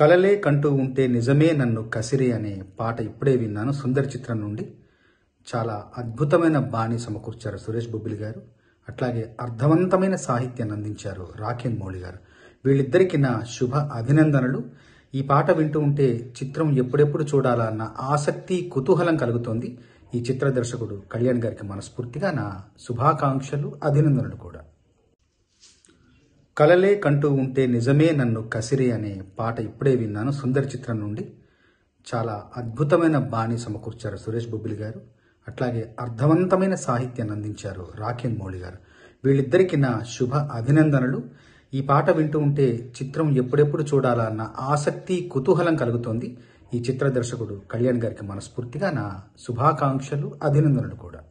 కలలే కంటూ ఉంటే నిజమే నన్ను కసిరి అనే పాట ఇప్పుడే విన్నాను సుందర చిత్రం నుండి చాలా అద్భుతమైన బాణి సమకూర్చారు సురేష్ బొబ్బిలి గారు అట్లాగే అర్థవంతమైన సాహిత్యాన్ని అందించారు రాకేన్ మౌళి గారు వీళ్ళిద్దరికీ నా శుభ అభినందనలు ఈ పాట వింటూ ఉంటే చిత్రం ఎప్పుడెప్పుడు చూడాలా అన్న ఆసక్తి కుతూహలం కలుగుతోంది ఈ చిత్ర దర్శకుడు కళ్యాణ్ గారికి మనస్ఫూర్తిగా నా శుభాకాంక్షలు అభినందనలు కూడా కలలే కంటూ ఉంటే నిజమే నన్ను కసిరి అనే పాట ఇప్పుడే విన్నాను సుందర చిత్రం నుండి చాలా అద్భుతమైన బాణి సమకూర్చారు సురేష్ బొబ్బిలి గారు అట్లాగే అర్థవంతమైన సాహిత్యాన్ని అందించారు రాకేన్ మౌళి గారు వీళ్ళిద్దరికీ నా శుభ అభినందనలు ఈ పాట వింటూ ఉంటే చిత్రం ఎప్పుడెప్పుడు చూడాలా అన్న ఆసక్తి కుతూహలం కలుగుతోంది ఈ చిత్ర దర్శకుడు కళ్యాణ్ గారికి మనస్ఫూర్తిగా నా శుభాకాంక్షలు అభినందనలు కూడా